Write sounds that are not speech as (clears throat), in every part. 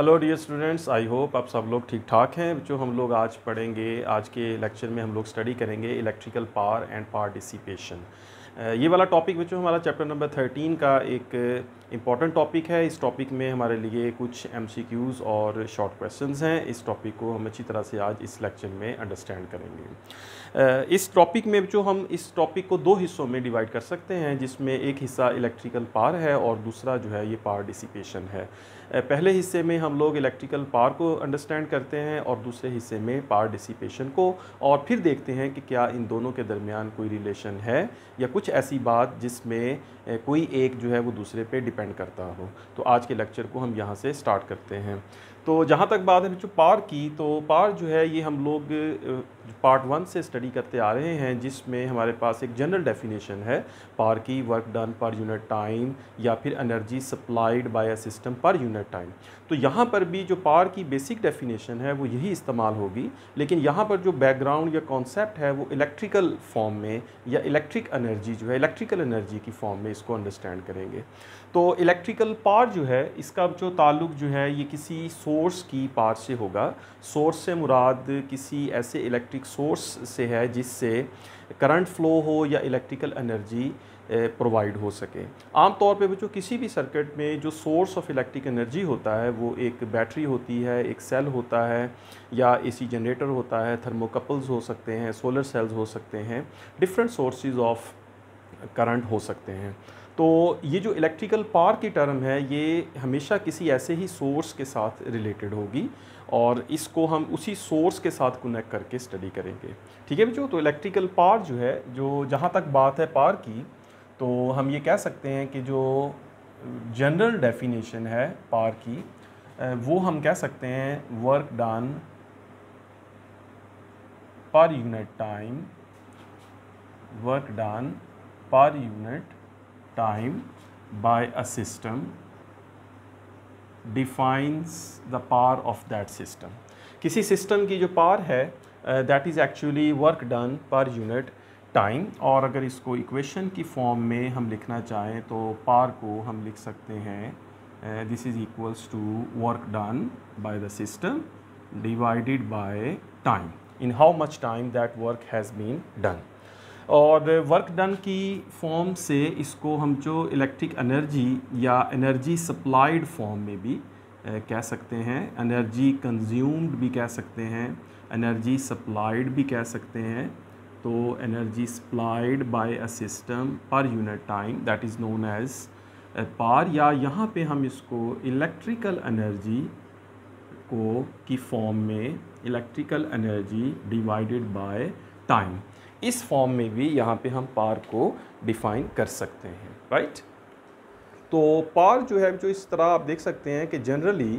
Hello dear students I hope आप सब लोग ठीक ठाक हैं जो हम लोग आज पढ़ेंगे आज के लेक्चर में हम लोग स्टडी करेंगे electrical power and power dissipation ये वाला टॉपिक बच्चों हमारा चैप्टर नंबर थर्टीन का एक इम्पॉर्टेंट टॉपिक है इस टॉपिक में हमारे लिए कुछ एमसीक्यूज़ और शॉर्ट क्वेश्चंस हैं इस टॉपिक को हम अच्छी तरह से आज इस लेक्चर में अंडरस्टैंड करेंगे इस टॉपिक में जो हम इस टॉपिक को दो हिस्सों में डिवाइड कर सकते हैं जिसमें एक हिस्सा इलेक्ट्रिकल पार है और दूसरा जो है ये पार डिसिपेशन है पहले हिस्से में हम लोग इलेक्ट्रिकल पार को अंडरस्टैंड करते हैं और दूसरे हिस्से में पार डिसिपेशन को और फिर देखते हैं कि क्या इन दोनों के दरमियान कोई रिलेशन है या कुछ ऐसी बात जिसमें कोई एक जो है वो दूसरे पे डिपेंड करता हो तो आज के लेक्चर को हम यहाँ से स्टार्ट करते हैं तो जहाँ तक बात है जो पार की तो पार जो है ये हम लोग पार्ट वन से स्टडी करते आ रहे हैं जिसमें हमारे पास एक जनरल डेफिनेशन है पार की work done per unit time या फिर energy supplied by a system per unit time तो यहाँ पर भी जो पार की बेसिक डेफिनेशन है वो यही इस्तेमाल होगी लेकिन यहाँ पर जो बैकग्राउंड या कॉन्सेप्ट है वो इलेक्ट्रिकल फॉर्म में या इलेक्ट्रिक अनर्जी जो है इलेक्ट्रिकल अनर्जी की फॉर्म में इसको अंडरस्टैंड करेंगे तो इलेक्ट्रिकल पार जो है इसका जो ताल्लुक जो है ये किसी सोर्स की पार से होगा सोर्स से मुराद किसी ऐसे इलेक्ट्रिक इलेक्ट्रिक सोर्स से है जिससे करंट फ्लो हो या इलेक्ट्रिकल एनर्जी प्रोवाइड हो सके आम तौर पे बच्चों किसी भी सर्किट में जो सोर्स ऑफ इलेक्ट्रिक एनर्जी होता है वो एक बैटरी होती है एक सेल होता है या एसी जनरेटर होता है थर्मोकपल्स हो सकते हैं सोलर सेल्स हो सकते हैं डिफरेंट सोर्सेज ऑफ करंट हो सकते हैं तो ये जो इलेक्ट्रिकल पावर की टर्म है ये हमेशा किसी ऐसे ही सोर्स के साथ रिलेटेड होगी और इसको हम उसी सोर्स के साथ कनेक्ट करके स्टडी करेंगे ठीक है बच्चों तो इलेक्ट्रिकल पार जो है जो जहाँ तक बात है पार की तो हम ये कह सकते हैं कि जो जनरल डेफिनेशन है पार की वो हम कह सकते हैं work done per unit time work done per unit time by a system defines the power of that system. किसी system की जो power है that is actually work done per unit time और अगर इसको equation की form में हम लिखना चाहें तो power को हम लिख सकते हैं this is equals to work done by the system divided by time in how much time that work has been done. और वर्क डन की फॉर्म से इसको हम जो इलेक्ट्रिक एनर्जी या एनर्जी सप्लाइड फॉर्म में भी कह सकते हैं एनर्जी कंज्यूम्ड भी कह सकते हैं एनर्जी सप्लाइड भी कह सकते हैं तो energy supplied by a system per unit time that is known as power या यहाँ पे हम इसको इलेक्ट्रिकल एनर्जी को की फॉर्म में electrical energy divided by time इस फॉर्म में भी यहाँ पे हम पार को डिफाइन कर सकते हैं राइट तो पार जो है जो इस तरह आप देख सकते हैं कि जनरली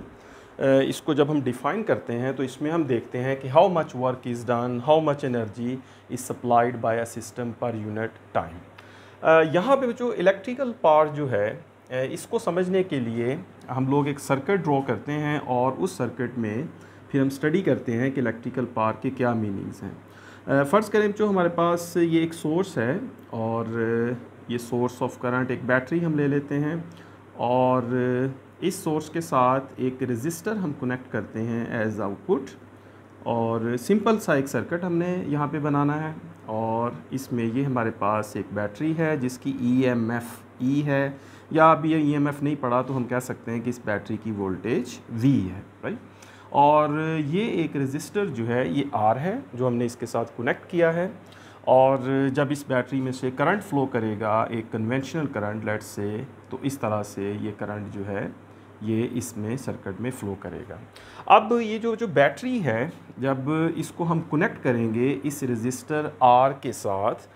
इसको जब हम डिफ़ाइन करते हैं तो इसमें हम देखते हैं कि how much work is done how much energy is supplied by a system per unit time यहाँ पे जो इलेक्ट्रिकल पार जो है इसको समझने के लिए हम लोग एक सर्किट ड्रॉ करते हैं और उस सर्किट में फिर हम स्टडी करते हैं कि इलेक्ट्रिकल पार के क्या मीनिंग्स हैं फ़र्ज़ करें जो हमारे पास ये एक सोर्स है और ये सोर्स ऑफ करंट एक बैटरी हम ले लेते हैं और इस सोर्स के साथ एक रजिस्टर हम कनेक्ट करते हैं एज आउटपुट और सिंपल सा एक सर्किट हमने यहाँ पे बनाना है और इसमें ये हमारे पास एक बैटरी है जिसकी ई एम एफ़ ई है या अभी ई एम एफ़ नहीं पड़ा तो हम कह सकते हैं कि इस बैटरी की वोल्टेज वी है राइट और ये एक रजिस्टर जो है ये आर है जो हमने इसके साथ कनेक्ट किया है और जब इस बैटरी में से करंट फ्लो करेगा एक कन्वेंशनल करंट लेट से तो इस तरह से ये करंट जो है ये इसमें सर्किट में फ़्लो करेगा अब ये जो जो बैटरी है जब इसको हम कनेक्ट करेंगे इस रजिस्टर आर के साथ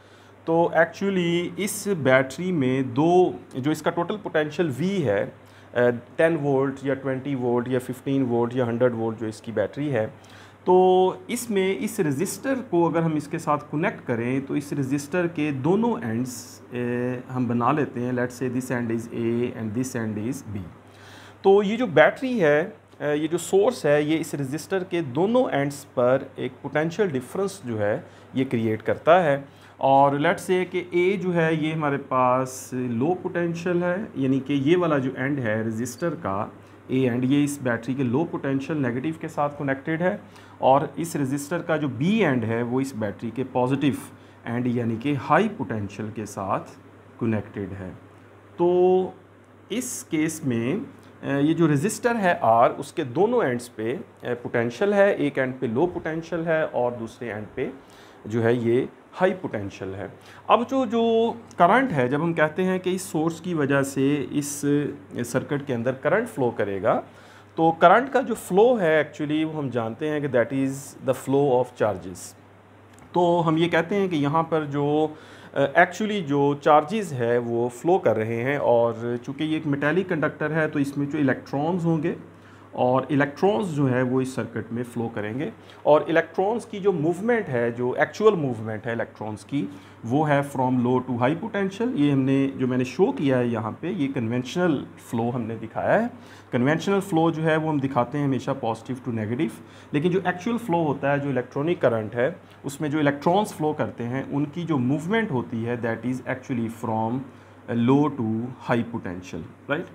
तो एक्चुअली इस बैटरी में दो जो इसका टोटल पोटेंशियल वी है टेन uh, वोल्ट या ट्वेंटी वोल्ट या फिफ्टीन वोल्ट या हंड्रेड वोल्ट जो इसकी बैटरी है तो इसमें इस रजिस्टर को अगर हम इसके साथ कनेक्ट करें तो इस रजिस्टर के दोनों एंड्स हम बना लेते हैं let's say this end is A and this end is B तो ये जो बैटरी है ये जो सोर्स है ये इस रजिस्टर के दोनों एंड्स पर एक पोटेंशियल डिफरेंस जो है ये क्रिएट करता है और लेट से कि ए जो है ये हमारे पास लो पोटेंशियल है यानी कि ये वाला जो एंड है रजिस्टर का ए एंड ये इस बैटरी के लो पोटेंशियल नेगेटिव के साथ कनेक्टेड है और इस रजिस्टर का जो बी एंड है वो इस बैटरी के पॉजिटिव एंड यानी कि हाई पोटेंशियल के साथ कनेक्टेड है तो इस केस में ये जो रजिस्टर है आर उसके दोनों एंड्स पे पोटेंशियल है एक एंड पे लो पोटेंशियल है और दूसरे एंड पे जो है ये हाई पोटेंशियल है अब जो जो करंट है जब हम कहते हैं कि इस सोर्स की वजह से इस सर्किट के अंदर करंट फ्लो करेगा तो करंट का जो फ़्लो है एक्चुअली वो हम जानते हैं कि that is the flow of charges तो हम ये कहते हैं कि यहाँ पर जो एक्चुअली uh, जो चार्जेस है वो फ़्लो कर रहे हैं और चूँकि ये एक मेटेलिक कंडक्टर है तो इसमें जो इलेक्ट्रॉन्स होंगे और इलेक्ट्रॉन्स जो है वो इस सर्किट में फ़्लो करेंगे और इलेक्ट्रॉन्स की जो मूवमेंट है जो एक्चुअल मूवमेंट है इलेक्ट्रॉन्स की वो है from low to high potential ये हमने जो मैंने शो किया है यहाँ पे ये कन्वेंशनल फ़्लो हमने दिखाया है कन्वेंशनल फ़्लो जो है वो हम दिखाते हैं हमेशा पॉजिटिव टू नेगेटिव लेकिन जो एक्चुअल फ़्लो होता है जो इलेक्ट्रॉनिक करंट है उसमें जो इलेक्ट्रॉन्स फ़्लो करते हैं उनकी जो मूवमेंट होती है that is actually from low to high potential right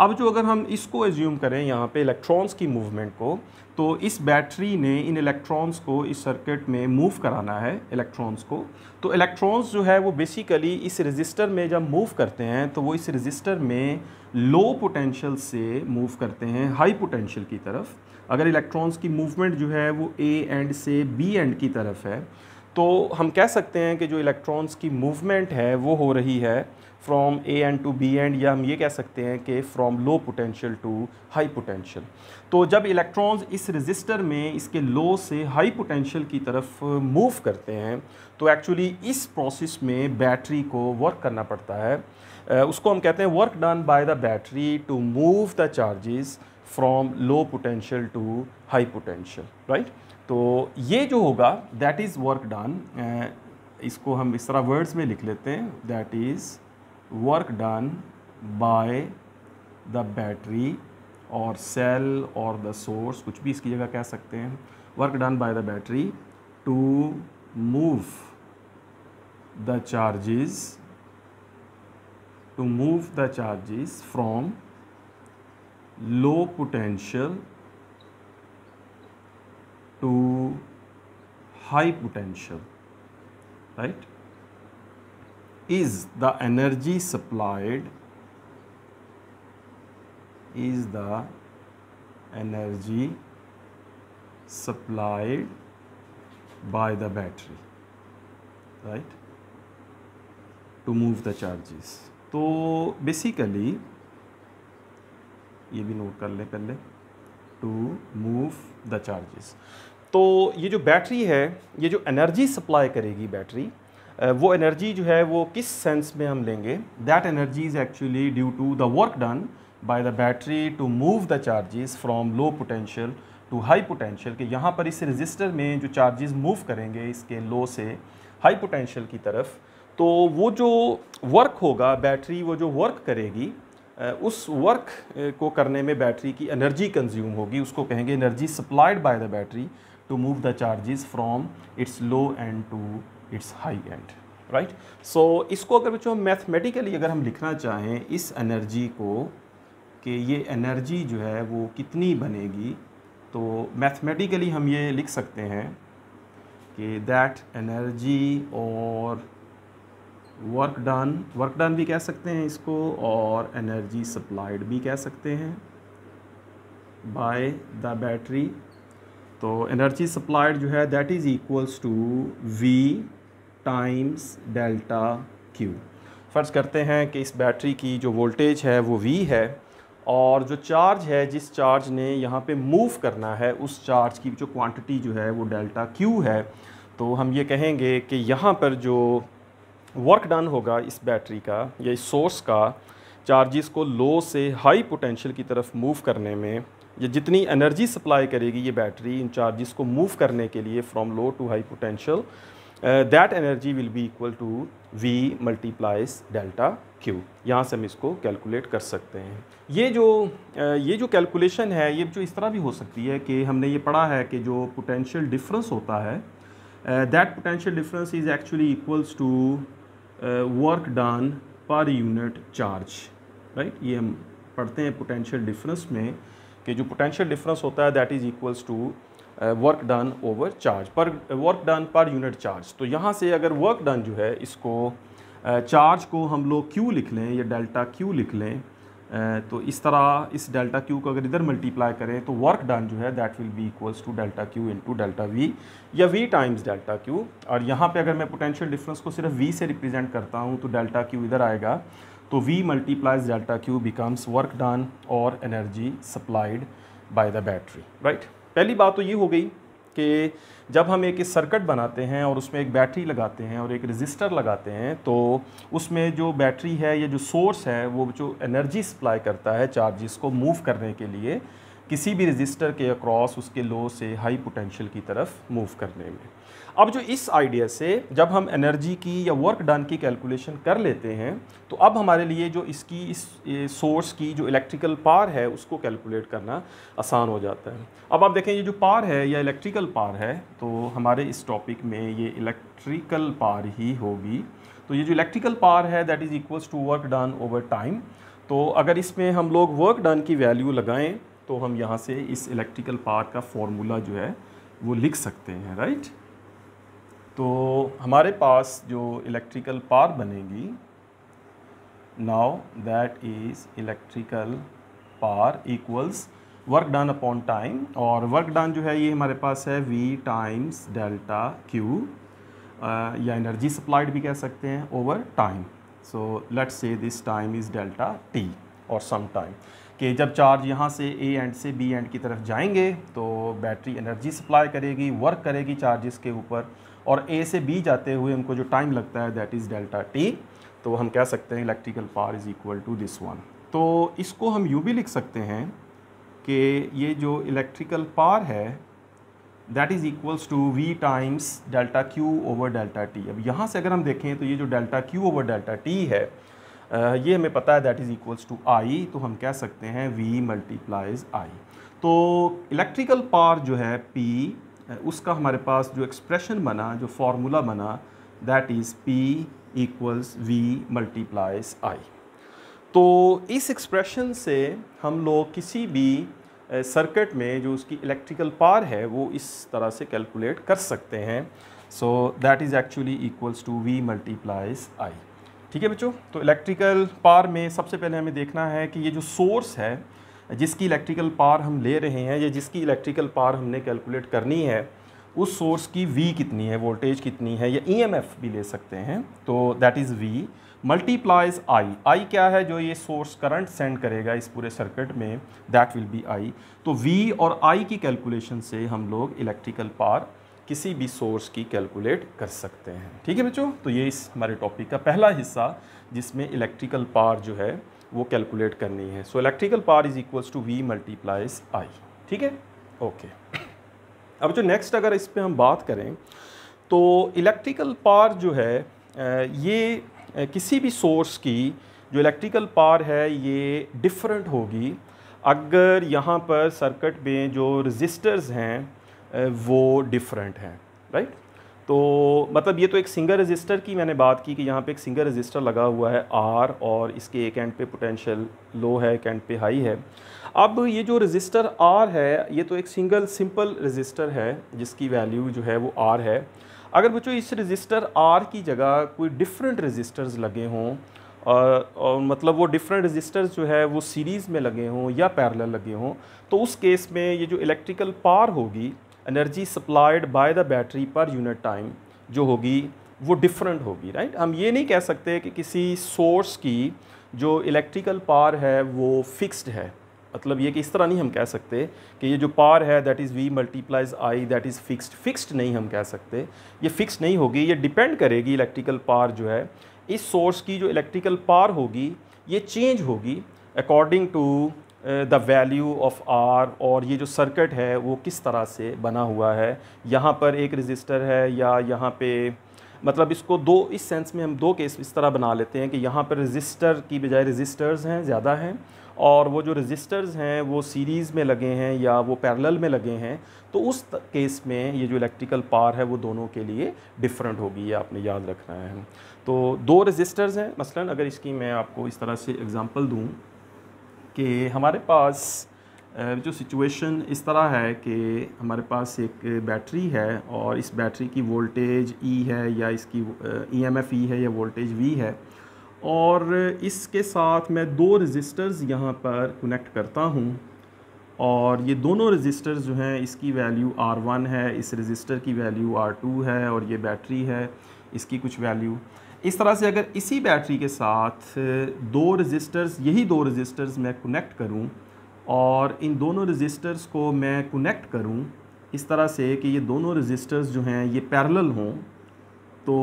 अब जो अगर हम इसको एज्यूम करें यहाँ पे इलेक्ट्रॉन्स की मूवमेंट को तो इस बैटरी ने इन इलेक्ट्रॉन्स को इस सर्किट में मूव कराना है इलेक्ट्रॉन्स को तो इलेक्ट्रॉन्स जो है वो बेसिकली इस रजिस्टर में जब मूव करते हैं तो वो इस रजिस्टर में लो पोटेंशियल से मूव करते हैं हाई पोटेंशियल की तरफ अगर इलेक्ट्रॉन्स की मूवमेंट जो है वो ए एंड से बी एंड की तरफ है तो हम कह सकते हैं कि जो इलेक्ट्रॉन्स की मूवमेंट है वो हो रही है from A end to B end या हम ये कह सकते हैं कि from low potential to high potential तो जब इलेक्ट्रॉन्स इस रजिस्टर में इसके लो से हाई पोटेंशियल की तरफ मूव करते हैं तो एक्चुअली इस प्रोसेस में बैटरी को वर्क करना पड़ता है उसको हम कहते हैं work done by the battery to move the charges from low potential to high potential right तो ये जो होगा दैट इज़ वर्क डन इसको हम इस तरह वर्ड्स में लिख लेते हैं that is work done by the battery और सेल और द सोर्स कुछ भी इसकी जगह कह सकते हैं work done by the battery to move the charges to move the charges from low potential high potential right is the energy supplied is the energy supplied by the battery right to move the charges तो basically ये भी note कर ले पहले to move the charges तो ये जो battery है ये जो एनर्जी सप्लाई करेगी बैटरी वो एनर्जी जो है वो किस सेंस में हम लेंगे that energy is actually due to the work done by the battery to move the charges from low potential to high potential कि यहाँ पर इस रजिस्टर में जो चार्जेस मूव करेंगे इसके लो से हाई पोटेंशियल की तरफ तो वो जो वर्क होगा बैटरी वो जो वर्क करेगी उस वर्क को करने में बैटरी की एनर्जी कंज्यूम होगी उसको कहेंगे energy supplied by the battery to move the charges from its low end to its high end right so इसको अगर बच्चों मैथमेटिकली अगर हम लिखना चाहें इस एनर्जी को कि ये एनर्जी जो है वो कितनी बनेगी तो मैथमेटिकली हम ये लिख सकते हैं कि दैट एनर्जी और वर्क डन वर्क डन भी कह सकते हैं इसको और एनर्जी सप्लाइड भी कह सकते हैं बाय द बैटरी तो एनर्जी सप्लाइड जो है that is equals to V times delta Q फ़र्ज़ करते हैं कि इस बैटरी की जो वोल्टेज है वो वी है और जो चार्ज है जिस चार्ज ने यहाँ पे मूव करना है उस चार्ज की जो क्वांटिटी जो है वो डेल्टा क्यू है तो हम ये कहेंगे कि यहाँ पर जो वर्क डन होगा इस बैटरी का या इस सोर्स का चार्जिस को लो से हाई पोटेंशियल की तरफ मूव करने में या जितनी एनर्जी सप्लाई करेगी ये बैटरी इन चार्जिस को मूव करने के लिए from low to high potential that energy will be equal to V multiplies delta Q यहाँ से हम इसको कैलकुलेट कर सकते हैं ये जो uh, ये जो कैलकुलेशन है ये जो इस तरह भी हो सकती है कि हमने ये पढ़ा है कि जो पोटेंशियल डिफरेंस होता है that potential difference is actually equals to work done per unit charge right ये हम पढ़ते हैं पोटेंशियल डिफरेंस में कि जो पोटेंशियल डिफरेंस होता है that is equals to work done over charge per work done per unit charge तो यहाँ से अगर वर्क डन जो है इसको चार्ज uh, को हम लोग क्यू लिख लें या डेल्टा क्यू लिख लें तो इस तरह इस डेल्टा क्यू को अगर इधर मल्टीप्लाई करें तो वर्क डन जो है that will be equals to delta Q into delta V या वी टाइम्स डेल्टा क्यू और यहाँ पे अगर मैं पोटेंशियल डिफरेंस को सिर्फ वी से रिप्रेजेंट करता हूँ तो डेल्टा क्यू इधर आएगा तो V multiplies delta Q becomes work done और energy supplied by the battery right पहली बात तो ये हो गई कि जब हम एक सर्किट बनाते हैं और उसमें एक बैटरी लगाते हैं और एक रजिस्टर लगाते हैं तो उसमें जो बैटरी है या जो सोर्स है वो जो एनर्जी सप्लाई करता है चार्जिस को मूव करने के लिए किसी भी रजिस्टर के अक्रॉस उसके लो से हाई पोटेंशियल की तरफ मूव करने में अब जो इस आइडिया से जब हम एनर्जी की या वर्क डन की कैलकुलेशन कर लेते हैं तो अब हमारे लिए जो इसकी इस सोर्स की जो इलेक्ट्रिकल पार है उसको कैलकुलेट करना आसान हो जाता है अब आप देखें ये जो पार है या इलेक्ट्रिकल पार है तो हमारे इस टॉपिक में ये इलेक्ट्रिकल पार ही होगी तो ये जो इलेक्ट्रिकल पार है that is equals to work done over time तो अगर इसमें हम लोग वर्क डन की वैल्यू लगाएँ तो हम यहाँ से इस इलेक्ट्रिकल पार का फॉर्मूला जो है वो लिख सकते हैं राइट तो हमारे पास जो इलेक्ट्रिकल पार बनेगी now that is electrical power equals work done upon time और वर्क डन जो है ये हमारे पास है वी टाइम्स डेल्टा क्यू या एनर्जी सप्लाइड भी कह सकते हैं over time so let's say this time is delta T और सम टाइम कि जब चार्ज यहाँ से ए एंड से बी एंड की तरफ जाएंगे तो बैटरी एनर्जी सप्लाई करेगी वर्क करेगी चार्जेस के ऊपर और ए से बी जाते हुए हमको जो टाइम लगता है दैट इज़ डेल्टा टी तो हम कह सकते हैं electrical power is equal to this one तो इसको हम यूँ भी लिख सकते हैं कि ये जो इलेक्ट्रिकल पावर है that is equals to V times delta Q over delta T अब यहाँ से अगर हम देखें तो ये जो delta Q over delta T है ये हमें पता है that is equals to I तो हम कह सकते हैं वी मल्टीप्लाइज आई तो इलेक्ट्रिकल पार जो है पी उसका हमारे पास जो एक्सप्रेशन बना जो फार्मूला बना that is P equals V multiplies I तो इस एक्सप्रेशन से हम लोग किसी भी सर्किट में जो उसकी इलेक्ट्रिकल पार है वो इस तरह से कैलकुलेट कर सकते हैं so that is actually equals to V multiplies I ठीक है बच्चों तो इलेक्ट्रिकल पार में सबसे पहले हमें देखना है कि ये जो सोर्स है जिसकी इलेक्ट्रिकल पावर हम ले रहे हैं या जिसकी इलेक्ट्रिकल पावर हमने कैलकुलेट करनी है उस सोर्स की वी कितनी है वोल्टेज कितनी है या ईएमएफ e भी ले सकते हैं तो that is V multiplies I I क्या है जो ये सोर्स करंट सेंड करेगा इस पूरे सर्किट में दैट विल बी आई तो वी और आई की कैलकुलेशन से हम लोग इलेक्ट्रिकल पार किसी भी सोर्स की कैलकुलेट कर सकते हैं ठीक है बच्चों तो ये इस हमारे टॉपिक का पहला हिस्सा जिसमें इलेक्ट्रिकल पार जो है वो कैलकुलेट करनी है so electrical power is equals to V multiplies I ठीक है ओके अब जो नेक्स्ट अगर इस पर हम बात करें तो इलेक्ट्रिकल पावर जो है ये किसी भी सोर्स की जो इलेक्ट्रिकल पावर है ये डिफरेंट होगी अगर यहाँ पर सर्किट में जो रजिस्टर्स हैं वो डिफरेंट हैं राइट तो मतलब ये तो एक सिंगल रजिस्टर की मैंने बात की कि यहाँ पे एक सिंगल रजिस्टर लगा हुआ है आर और इसके एक एंड पे पोटेंशियल लो है एक एंड पे हाई है अब ये जो रजिस्टर आर है ये तो एक सिंगल सिंपल रजिस्टर है जिसकी वैल्यू जो है वो आर है अगर बच्चों इस रजिस्टर आर की जगह कोई डिफरेंट रजिस्टर्स लगे हों और, और मतलब वो डिफरेंट रजिस्टर्स जो है वो सीरीज़ में लगे हों या पैरल लगे हों तो उस केस में ये जो इलेक्ट्रिकल पार होगी energy supplied by the battery per unit time जो होगी वो डिफरेंट होगी राइट हम ये नहीं कह सकते कि किसी सोर्स की जो इलेक्ट्रिकल पावर है वो फिक्स्ड है मतलब ये कि इस तरह नहीं हम कह सकते कि ये जो पावर है that is V multiplies I that is fixed fixed नहीं हम कह सकते ये फिक्स नहीं होगी ये डिपेंड करेगी इलेक्ट्रिकल पार जो है इस सोर्स की जो इलेक्ट्रिकल पार होगी ये चेंज होगी according to the value of R और ये जो सर्किट है वो किस तरह से बना हुआ है यहाँ पर एक रजिस्टर है या यहाँ पे मतलब इसको दो इस सेंस में हम दो केस इस तरह बना लेते हैं कि यहाँ पर रजिस्टर की बजाय रजिस्टर्स हैं ज़्यादा हैं और वो जो रजिस्टर्स हैं वो सीरीज़ में लगे हैं या वो पैरेलल में लगे हैं तो उस केस में ये जो इलेक्ट्रिकल पार है वो दोनों के लिए डिफरेंट होगी ये आपने याद रखना है तो दो रजिस्टर्स हैं मसलन अगर इसकी मैं आपको इस तरह से एग्ज़ाम्पल दूँ कि हमारे पास जो सिचुएशन इस तरह है कि हमारे पास एक बैटरी है और इस बैटरी की वोल्टेज ई e है या इसकी ई एम एफ ई है या वोल्टेज वी है और इसके साथ मैं दो रजिस्टर्स यहाँ पर कनेक्ट करता हूँ और ये दोनों रजिस्टर्स जो हैं इसकी वैल्यू आर वन है इस रजिस्टर की वैल्यू आर टू है और ये बैटरी है इसकी कुछ वैल्यू इस तरह से अगर इसी बैटरी के साथ दो रजिस्टर्स यही दो रजिस्टर्स मैं कनेक्ट करूं और इन दोनों रजिस्टर्स को मैं कनेक्ट करूं इस तरह से कि ये दोनों रजिस्टर्स जो हैं ये पैरेलल हों तो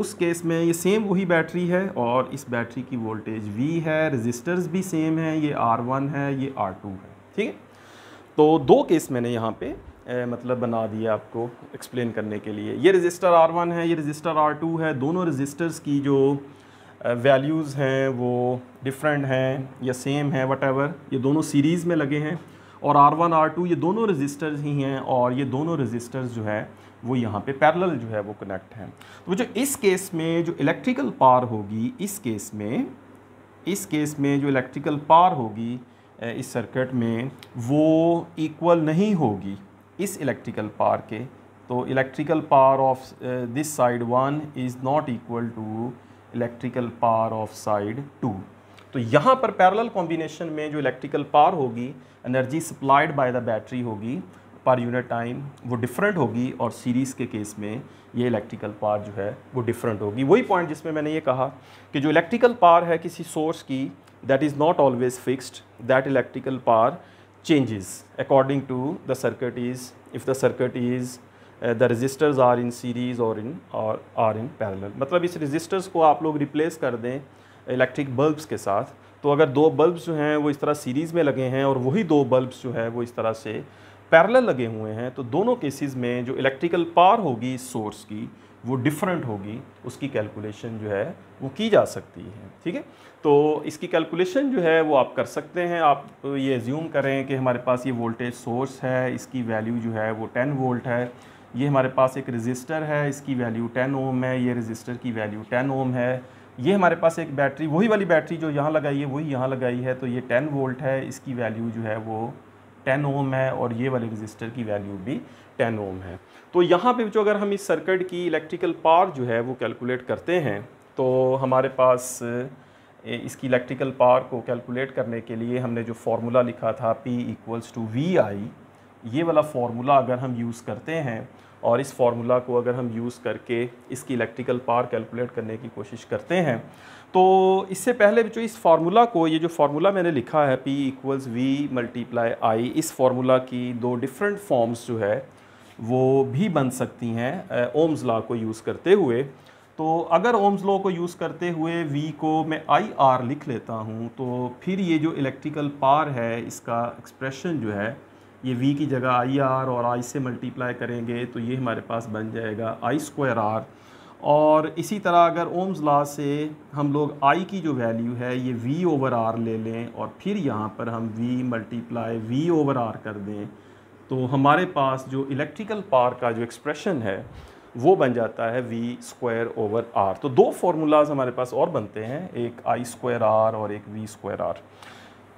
उस केस में ये सेम वही बैटरी है और इस बैटरी की वोल्टेज V है रजिस्टर्स भी सेम हैं ये R1 है ये R2 है ठीक है तो दो केस मैंने यहाँ पे मतलब बना दिया आपको एक्सप्लेन करने के लिए ये रजिस्टर आर वन है ये रजिस्टर आर टू है दोनों रजिस्टर्स की जो वैल्यूज़ हैं वो डिफरेंट हैं या सेम है वट ये दोनों सीरीज़ में लगे हैं और आर वन आर टू ये दोनों रजिस्टर्स ही हैं और ये दोनों रजिस्टर्स जो है वो यहाँ पे पैरेलल जो है वो कनेक्ट हैं तो जो इस केस में जो इलेक्ट्रिकल पार होगी इस केस में इस केस में जो इलेक्ट्रिकल पार होगी इस सर्किट में वो इक्वल नहीं होगी इस इलेक्ट्रिकल पार के तो electrical power of this side one is not equal to electrical power of side two तो यहाँ पर पैरेलल कॉम्बिनेशन में जो इलेक्ट्रिकल पार होगी energy supplied by the battery होगी पर यूनिट टाइम वो डिफरेंट होगी और सीरीज़ के केस में ये इलेक्ट्रिकल पार जो है वो डिफरेंट होगी वही पॉइंट जिसमें मैंने ये कहा कि जो इलेक्ट्रिकल पार है किसी सोर्स की that is not always fixed that electrical power changes according to the circuit is if the circuit is uh, the resistors are in series or in or are in parallel मतलब इस resistors को आप लोग replace कर दें electric bulbs के साथ तो अगर दो bulbs जो हैं वो इस तरह series में लगे हैं और वही दो bulbs जो है वो इस तरह से parallel लगे हुए हैं तो दोनों cases में जो electrical power होगी source की वो डिफरेंट होगी उसकी कैलकुलेशन जो है वो की जा सकती है ठीक है तो इसकी कैलकुलेशन जो है वो आप कर सकते हैं आप ये ज्यूम करें कि हमारे पास ये वोल्टेज सोर्स है इसकी वैल्यू जो है वो 10 वोल्ट है ये हमारे पास एक रजिस्टर है इसकी वैल्यू 10 ओम है ये रजिस्टर की वैल्यू 10 ओम है ये हमारे पास एक बैटरी वही वाली बैटरी जो यहाँ लगाई है वही यहाँ लगाई है तो ये टेन वोल्ट है इसकी वैल्यू जो है वो टेन ओम है और ये वाले रजिस्टर की वैल्यू भी टेन ओम है तो यहाँ पे जो अगर हम इस सर्किट की इलेक्ट्रिकल पावर जो है वो कैलकुलेट करते हैं तो हमारे पास इसकी इलेक्ट्रिकल पावर को कैलकुलेट करने के लिए हमने जो फार्मूला लिखा था P equals to V I ये वाला फार्मूला अगर हम यूज़ करते हैं और इस फार्मूला को अगर हम यूज़ करके इसकी इलेक्ट्रिकल पावर कैलकुलेट करने की कोशिश करते हैं तो इससे पहले जो इस फार्मूला को ये जो फार्मूला मैंने लिखा है P equals V multiply I इस फार्मूला की दो डिफरेंट फॉर्म्स जो है वो भी बन सकती हैं ओम्स लॉ को यूज़ करते हुए तो अगर ओम्स लॉ को यूज़ करते हुए वी को मैं आई आर लिख लेता हूँ तो फिर ये जो इलेक्ट्रिकल पार है इसका एक्सप्रेशन जो है ये वी की जगह आई आर और आई से मल्टीप्लाई करेंगे तो ये हमारे पास बन जाएगा आई स्क्वायर आर और इसी तरह अगर ओम्स लॉ से हम लोग आई की जो वैल्यू है ये वी ओवर आर ले लें और फिर यहाँ पर हम V multiply V over R कर दें तो हमारे पास जो इलेक्ट्रिकल पार का जो एक्सप्रेशन है वो बन जाता है वी स्क्वायर ओवर आर तो दो फार्मूलाज हमारे पास और बनते हैं एक आई स्क्वायर आर और एक वी स्क्वायर आर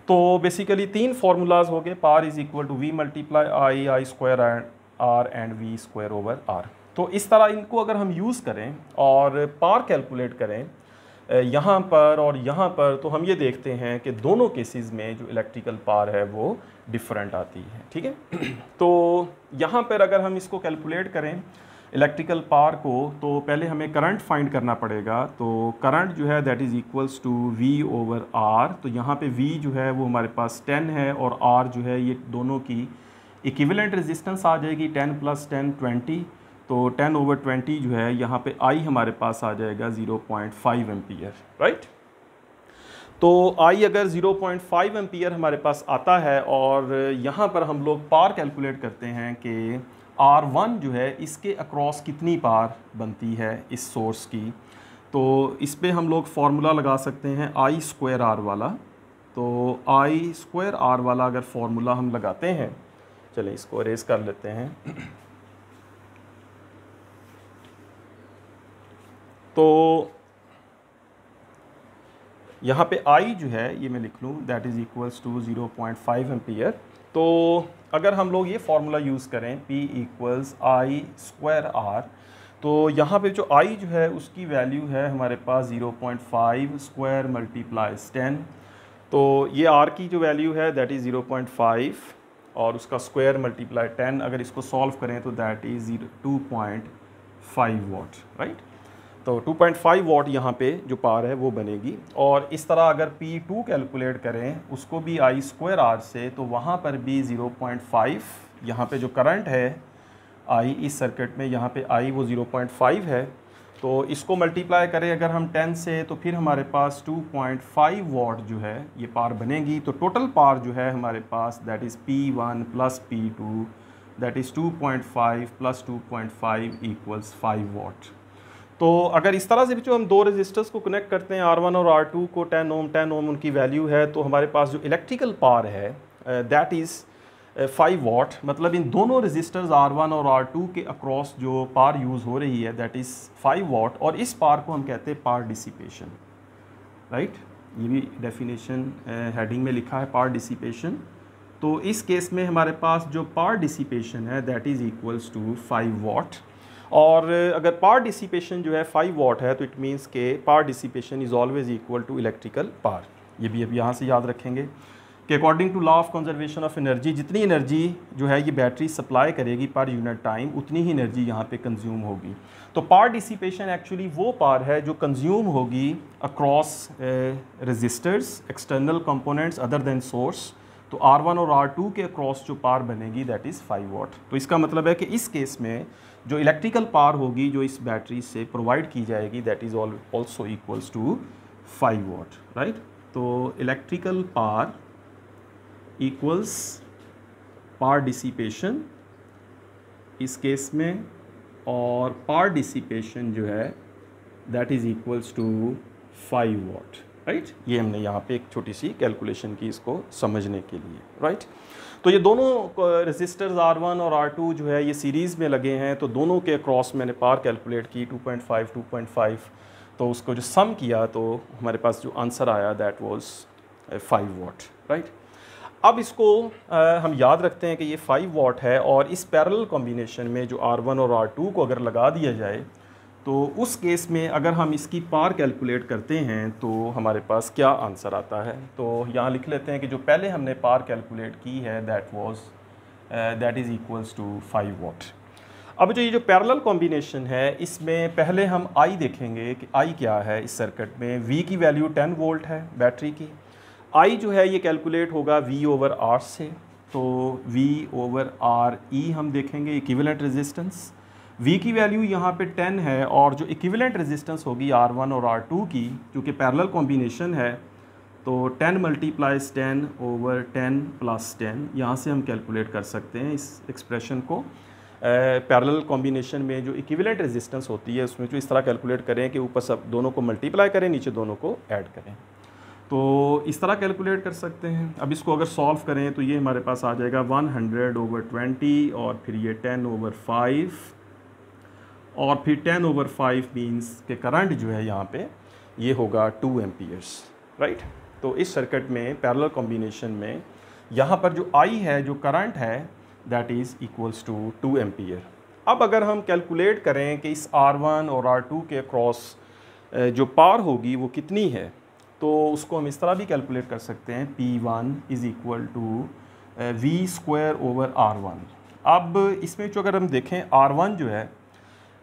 तो बेसिकली तीन फार्मूलाज हो गए power is equal to V multiply I I square R and V square over R तो इस तरह इनको अगर हम यूज़ करें और पार कैलकुलेट करें यहाँ पर और यहाँ पर तो हम ये देखते हैं कि दोनों केसेस में जो इलेक्ट्रिकल पार है वो डिफरेंट आती है ठीक है (clears throat) तो यहाँ पर अगर हम इसको कैलकुलेट करें इलेक्ट्रिकल पार को तो पहले हमें करंट फाइंड करना पड़ेगा तो करंट जो है that is equals to V over R तो यहाँ पे वी जो है वो हमारे पास 10 है और आर जो है ये दोनों की इक्विवेलेंट रेजिस्टेंस आ जाएगी 10 प्लस टेन ट्वेंटी तो 10 ओवर 20 जो है यहाँ पे आई हमारे पास आ जाएगा 0.5 पॉइंट एम्पियर राइट तो आई अगर 0.5 पॉइंट एम्पियर हमारे पास आता है और यहाँ पर हम लोग पार कैलकुलेट करते हैं कि आर वन जो है इसके अक्रॉस कितनी पार बनती है इस सोर्स की तो इस पर हम लोग फार्मूला लगा सकते हैं आई स्क्वायर आर वाला तो आई स्क्वायर आर वाला अगर फार्मूला हम लगाते हैं चलें इसको अरेज कर लेते हैं तो यहाँ पे आई जो है ये मैं लिख लूँ that is equals to zero point five ampere तो अगर हम लोग ये फार्मूला यूज़ करें P equals I square R तो यहाँ पे जो आई जो है उसकी वैल्यू है हमारे पास zero point five square multiplies ten तो ये आर की जो वैल्यू है that is zero point five और उसका स्क्वायर मल्टीप्लाई टेन अगर इसको सॉल्व करें तो that is two point five watt right तो 2.5 वॉट यहाँ पे जो पावर है वो बनेगी और इस तरह अगर P2 कैलकुलेट करें उसको भी आई स्क्वायर आर से तो वहाँ पर भी 0.5 पॉइंट यहाँ पर जो करंट है आई इस सर्किट में यहाँ पे आई वो 0.5 है तो इसको मल्टीप्लाई करें अगर हम 10 से तो फिर हमारे पास 2.5 पॉइंट वॉट जो है ये पार बनेगी तो टोटल पार जो है हमारे पास that is P one plus P two that is two point five plus two point five equals five watt तो अगर इस तरह से भी जो हम दो रजिस्टर्स को कनेक्ट करते हैं आर वन और आर टू को टेन ओम टेन ओम उनकी वैल्यू है तो हमारे पास जो इलेक्ट्रिकल पार है दैट इज़ फाइव वाट मतलब इन दोनों रजिस्टर्स आर वन और आर टू के अक्रॉस जो पार यूज़ हो रही है दैट इज़ फाइव वाट और इस पार को हम कहते हैं पार डिसिपेशन राइट ये भी डेफिनेशन हेडिंग uh, में लिखा है पार डिसिपेशन तो इस केस में हमारे पास जो पार डिसिपेशन है that is equals to five watt और अगर पार डिसिपेशन जो है फाइव वॉट है तो इट मीन्स के power dissipation is always equal to electrical power ये भी अब यहाँ से याद रखेंगे कि according to law of conservation of energy जितनी एनर्जी जो है ये बैटरी सप्लाई करेगी पर यूनिट टाइम उतनी ही एनर्जी यहाँ पे कंज्यूम होगी तो पार डिसिपेशन एक्चुअली वो पार है जो कंज्यूम होगी across resistors external components other than source तो R1 और R2 के क्रॉस जो पार बनेगी दैट इज़ 5 वॉट तो इसका मतलब है कि इस केस में जो इलेक्ट्रिकल पार होगी जो इस बैटरी से प्रोवाइड की जाएगी that is also equals to 5 watt right तो electrical power equals power dissipation इस केस में और पार डिसिपेशन जो है that is equals to 5 watt right right? ये हमने यहाँ पे एक छोटी सी कैलकुलेशन की इसको समझने के लिए राइट right? तो ये दोनों रेजिस्टर्स R1 और R2 जो है ये सीरीज़ में लगे हैं तो दोनों के क्रॉस मैंने पार कैलकुलेट की 2.5 2.5 तो उसको जो सम किया तो हमारे पास जो आंसर आया दैट वाज 5 वॉट राइट अब इसको आ, हम याद रखते हैं कि ये 5 वॉट है और इस पैरल कॉम्बिनेशन में जो R1 और R2 को अगर लगा दिया जाए तो उस केस में अगर हम इसकी पार कैलकुलेट करते हैं तो हमारे पास क्या आंसर आता है तो यहाँ लिख लेते हैं कि जो पहले हमने पार कैलकुलेट की है that was that is equals to five watt अब जो ये जो पैरेलल कॉम्बिनेशन है इसमें पहले हम आई देखेंगे कि आई क्या है इस सर्किट में वी की वैल्यू टेन वोल्ट है बैटरी की आई जो है ये कैलकुलेट होगा वी ओवर आर से तो वी ओवर आर ई हम देखेंगे इक्विवेलेंट रेजिस्टेंस वी की वैल्यू यहाँ पे 10 है और जो इक्विवेलेंट रेजिस्टेंस होगी R1 और R2 की क्योंकि पैरेलल कॉम्बिनेशन है तो 10 मल्टीप्लाइज टेन ओवर 10 प्लस 10 यहाँ से हम कैलकुलेट कर सकते हैं इस एक्सप्रेशन को पैरेलल कॉम्बिनेशन में जो इक्विवेलेंट रेजिस्टेंस होती है उसमें जो इस तरह कैलकुलेट करें कि ऊपर सब दोनों को मल्टीप्लाई करें नीचे दोनों को ऐड करें तो इस तरह कैलकुलेट कर सकते हैं अब इसको अगर सॉल्व करें तो ये हमारे पास आ जाएगा 100 ओवर ट्वेंटी और फिर ये 10 ओवर फाइव और फिर टेन ओवर फाइव मीन्स के करंट जो है यहाँ पे ये होगा टू एम्पियर्स राइट तो इस सर्किट में पैरेलल कॉम्बिनेशन में यहाँ पर जो आई है जो करंट है that is equals to two ampere अब अगर हम कैलकुलेट करें कि इस R1 और R2 के क्रॉस जो पार होगी वो कितनी है तो उसको हम इस तरह भी कैलकुलेट कर सकते हैं P one is equal to V square over R one अब इसमें जो अगर हम देखें वन जो है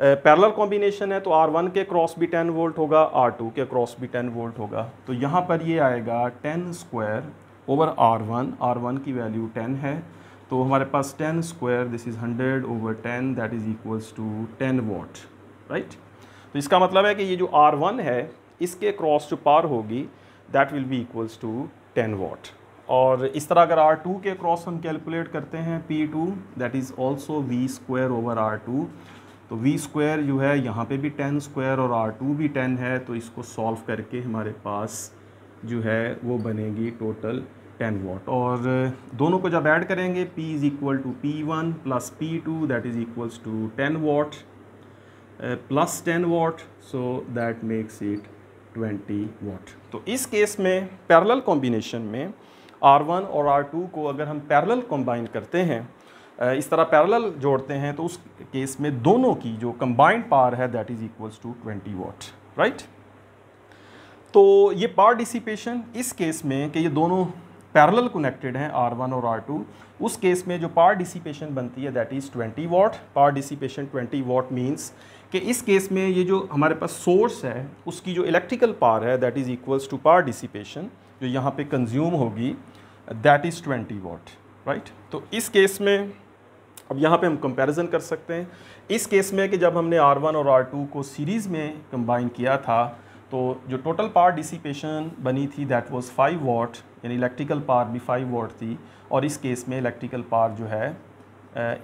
पैरल कॉम्बिनेशन है तो आर वन के क्रॉस भी टेन वोल्ट होगा आर टू के क्रॉस भी टेन वोल्ट होगा तो यहाँ पर ये आएगा ten square over R one R one की वैल्यू टेन है तो हमारे पास ten square this is hundred over ten that is equals to ten watt right तो इसका मतलब है कि ये जो आर वन है इसके क्रॉस जो पार होगी that will be equals to ten watt और इस तरह अगर आर टू के क्रॉस हम कैलकुलेट करते हैं P two that is also V square over R two तो वी स्क्वायर जो है यहाँ पे भी टेन स्क्वायर और आर टू भी टेन है तो इसको सॉल्व करके हमारे पास जो है वो बनेगी टोटल टेन वॉट और दोनों को जब ऐड करेंगे P is equal to P one plus P two that is equals to ten watt plus ten watt so that makes it twenty watt तो इस केस में पैरेलल कॉम्बिनेशन में R1 और R2 को अगर हम पैरेलल कॉम्बाइन करते हैं इस तरह पैरेलल जोड़ते हैं तो उस केस में दोनों की जो कंबाइंड पावर है that is equals to 20 watt right तो ये पावर डिसिपेशन इस केस में कि ये दोनों पैरेलल कनेक्टेड हैं R1 और R2 उस केस में जो पावर डिसिपेशन बनती है that is 20 watt power dissipation 20 watt means कि इस केस में ये जो हमारे पास सोर्स है उसकी जो इलेक्ट्रिकल पावर है that is equals to power dissipation जो यहाँ पे कंज्यूम होगी दैट इज़ 20 वॉट राइट तो इस केस में अब यहाँ पे हम कंपैरिजन कर सकते हैं इस केस में कि जब हमने R1 और R2 को सीरीज़ में कंबाइन किया था तो जो टोटल पावर डिसिपेशन बनी थी दैट वाज 5 वॉट यानी इलेक्ट्रिकल पावर भी 5 वॉट थी और इस केस में इलेक्ट्रिकल पार जो है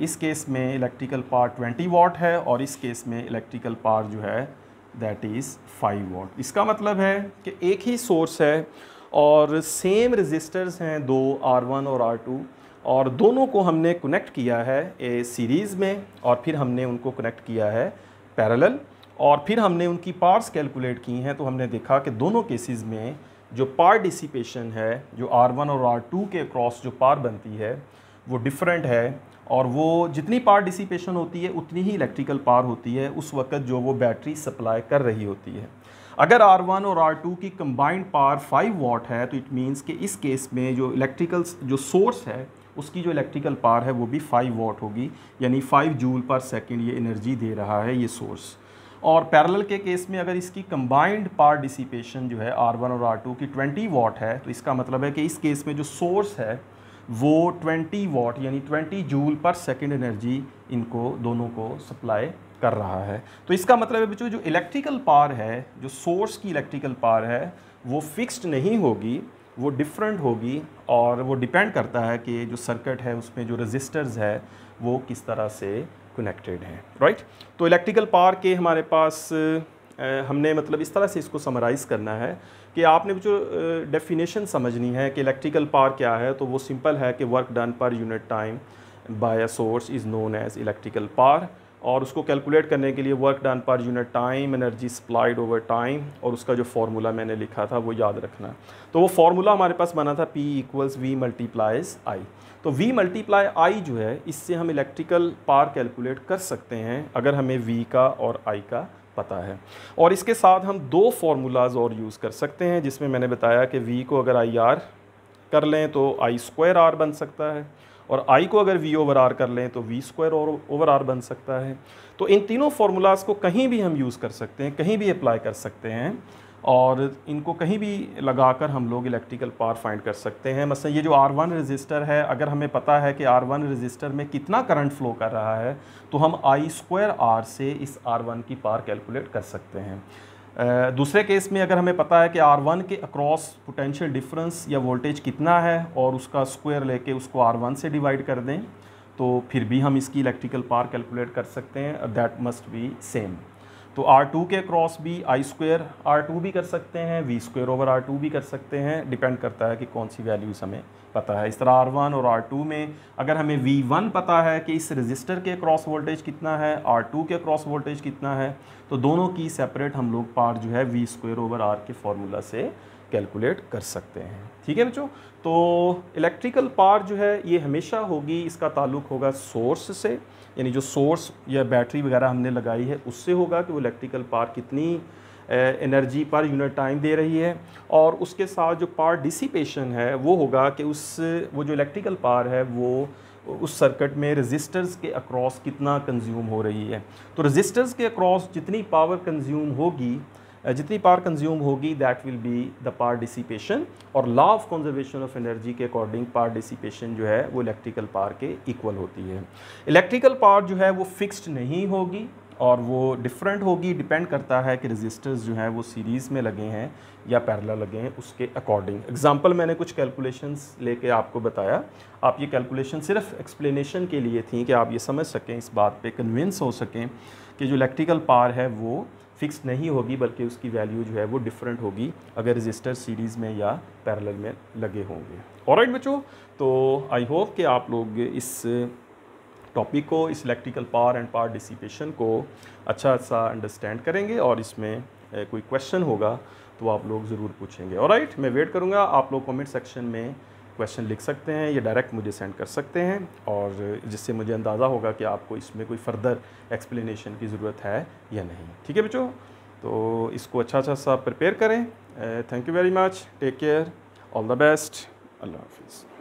इस केस में इलेक्ट्रिकल पार 20 वाट है और इस केस में इलेक्ट्रिकल पार जो है दैट इज़ फाइव वॉट इसका मतलब है कि एक ही सोर्स है और सेम रजिस्टर्स हैं दो आर वन और आर टू और दोनों को हमने कनेक्ट किया है ए सीरीज़ में और फिर हमने उनको कनेक्ट किया है पैरेलल और फिर हमने उनकी पार्ट्स कैलकुलेट की हैं तो हमने देखा कि दोनों केसेस में जो पार डिसिपेशन है जो आर वन और आर टू के क्रॉस जो पार बनती है वो डिफरेंट है और वो जितनी पार डिसिपेशन होती है उतनी ही इलेक्ट्रिकल पार होती है उस वक्त जो वो बैटरी सप्लाई कर रही होती है अगर R1 और R2 की कंबाइंड पार 5 वॉट है तो इट मींस कि इस केस में जो इलेक्ट्रिकल जो सोर्स है उसकी जो इलेक्ट्रिकल पावर है वो भी फाइव वॉट होगी यानी फाइव जूल पर सेकेंड ये एनर्जी दे रहा है ये सोर्स और पैरेलल के केस में अगर इसकी कंबाइंड पार डिसिपेशन जो है आर वन और आर टू की ट्वेंटी वॉट है तो इसका मतलब है कि इस केस में जो सोर्स है वो ट्वेंटी वॉट यानी twenty joule per second energy इनको दोनों को सप्लाई कर रहा है तो इसका मतलब है बच्चों जो इलेक्ट्रिकल पार है जो सोर्स की इलेक्ट्रिकल पार है वो फिक्स्ड नहीं होगी वो डिफरेंट होगी और वो डिपेंड करता है कि जो सर्किट है उसमें जो रजिस्टर्स है वो किस तरह से कनेक्टेड हैं राइट तो इलेक्ट्रिकल पावर के हमारे पास हमने मतलब इस तरह से इसको समराइज़ करना है कि आपने जो डेफिनेशन समझनी है कि इलेक्ट्रिकल पावर क्या है तो वो सिंपल है कि work done per unit time by a source is known as electrical power और उसको कैलकुलेट करने के लिए work done per unit time energy supplied over time और उसका जो फार्मूला मैंने लिखा था वो याद रखना है तो वो फार्मूला हमारे पास बना था P equals V multiplies I तो वी मल्टीप्लाई आई जो है इससे हम इलेक्ट्रिकल पार कैलकुलेट कर सकते हैं अगर हमें वी का और आई का पता है और इसके साथ हम दो फार्मूलाज और यूज़ कर सकते हैं जिसमें मैंने बताया कि वी को अगर आई आर कर लें तो आई स्क्वायर आर बन सकता है और आई को अगर वी ओवर आर कर लें तो वी स्क्वायर और ओवर आर बन सकता है तो इन तीनों फार्मूलाज को कहीं भी हम यूज़ कर सकते हैं कहीं भी अप्लाई कर सकते हैं और इनको कहीं भी लगा कर हम लोग इलेक्ट्रिकल पावर फाइंड कर सकते हैं मसलन ये जो आर वन रजिस्टर है अगर हमें पता है कि आर वन रजिस्टर में कितना करंट फ्लो कर रहा है तो हम आई स्क्वायर आर से इस आर वन की पावर कैलकुलेट कर सकते हैं दूसरे केस में अगर हमें पता है कि R1 के अक्रॉस पोटेंशियल डिफरेंस या वोल्टेज कितना है और उसका स्क्वायर लेके उसको R1 से डिवाइड कर दें तो फिर भी हम इसकी इलेक्ट्रिकल पावर कैलकुलेट कर सकते हैं दैट मस्ट बी सेम तो आर टू के क्रॉस भी आई स्क्वेयर आर टू भी कर सकते हैं V square over R two भी कर सकते हैं डिपेंड करता है कि कौन सी वैल्यूज़ हमें पता है इस तरह आर वन और आर टू में अगर हमें वी वन पता है कि इस रजिस्टर के क्रॉस वोल्टेज कितना है आर टू के क्रॉस वोल्टेज कितना है तो दोनों की सेपरेट हम लोग पार्ट जो है वी स्क्वेयर ओवर आर के फार्मूला से कैलकुलेट कर सकते हैं ठीक है बच्चों तो इलेक्ट्रिकल पार जो है ये हमेशा होगी इसका ताल्लुक होगा सोर्स से यानी जो सोर्स या बैटरी वगैरह हमने लगाई है उससे होगा कि वो इलेक्ट्रिकल पार कितनी एनर्जी पर यूनिट टाइम दे रही है और उसके साथ जो पार डिसिपेशन है वो होगा कि उस वो जो इलेक्ट्रिकल पार है वो उस सर्किट में रजिस्टर्स के अक्रॉस कितना कंज्यूम हो रही है तो रजिस्टर्स के अक्रॉस जितनी पावर कंज्यूम होगी Uh, जितनी पार कंज्यूम होगी that will be the power dissipation और law of conservation of energy के अकॉर्डिंग पार डिसिपेशन जो है वो इलेक्ट्रिकल पार के इक्वल होती है इलेक्ट्रिकल पार जो है वो फिक्स्ड नहीं होगी और वो डिफरेंट होगी डिपेंड करता है कि रजिस्टर्स जो हैं वो सीरीज़ में लगे हैं या पैरल लगे हैं उसके अकॉर्डिंग एग्जाम्पल मैंने कुछ कैलकुलेशंस लेके आपको बताया आप ये कैलकुलेशन सिर्फ एक्सप्लेनेशन के लिए थी कि आप ये समझ सकें इस बात पे कन्विंस हो सकें कि जो इलेक्ट्रिकल पार है वो फिक्स नहीं होगी बल्कि उसकी वैल्यू जो है वो डिफरेंट होगी अगर रजिस्टर सीरीज़ में या पैरेलल में लगे होंगे और राइट बच्चों तो आई होप कि आप लोग इस टॉपिक को इस electrical power and power dissipation को अच्छा सा अंडरस्टैंड करेंगे और इसमें कोई क्वेश्चन होगा तो आप लोग ज़रूर पूछेंगे और राइट मैं वेट करूँगा आप लोग कॉमेंट सेक्शन में क्वेश्चन लिख सकते हैं या डायरेक्ट मुझे सेंड कर सकते हैं और जिससे मुझे अंदाज़ा होगा कि आपको इसमें कोई फ़र्दर एक्सप्लेनेशन की ज़रूरत है या नहीं ठीक है बच्चों तो इसको अच्छा अच्छा सा प्रिपेयर करें thank you very much take care all the best अल्लाह हाफिज़